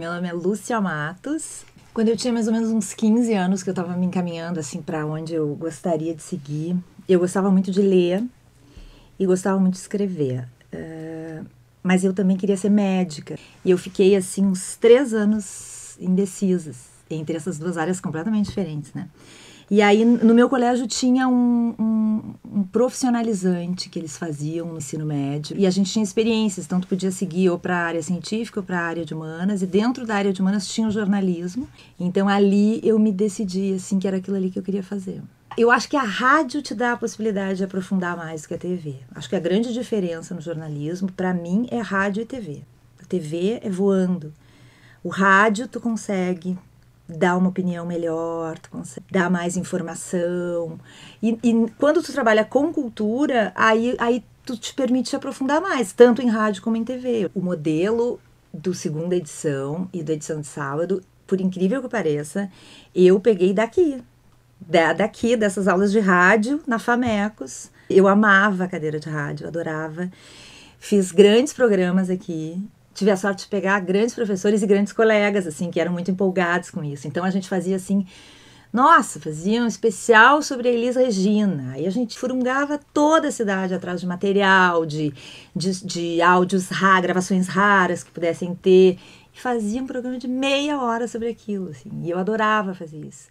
Meu nome é Lúcia Matos. Quando eu tinha mais ou menos uns 15 anos, que eu estava me encaminhando assim para onde eu gostaria de seguir, eu gostava muito de ler e gostava muito de escrever. Uh, mas eu também queria ser médica. E eu fiquei assim uns três anos indecisa entre essas duas áreas completamente diferentes, né? E aí, no meu colégio, tinha um, um, um, profissionalizante que eles faziam no ensino médio. E a gente tinha experiências, tanto podia seguir ou para a área científica ou para a área de humanas. E dentro da área de humanas tinha o jornalismo. Então, ali eu me decidi, assim, que era aquilo ali que eu queria fazer. Eu acho que a rádio te dá a possibilidade de aprofundar mais que a TV. Acho que a grande diferença no jornalismo, para mim, é rádio e TV. A TV é voando. O rádio tu consegue dar uma opinião melhor, tu consegue dar mais informação. E, e quando tu trabalha com cultura, aí, aí tu te permite se aprofundar mais, tanto em rádio como em TV. O modelo do segunda edição e da edição de sábado, por incrível que pareça, eu peguei daqui. Da, daqui, dessas aulas de rádio, na Famecos. Eu amava a cadeira de rádio, adorava. Fiz grandes programas aqui tive a sorte de pegar grandes professores e grandes colegas, assim, que eram muito empolgados com isso. Então a gente fazia assim. Nossa, fazia um especial sobre a Elisa Regina. Aí a gente furungava toda a cidade atrás de material, de, de, de áudios, raros, gravações raras que pudessem ter. E fazia um programa de meia hora sobre aquilo, assim. E eu adorava fazer isso.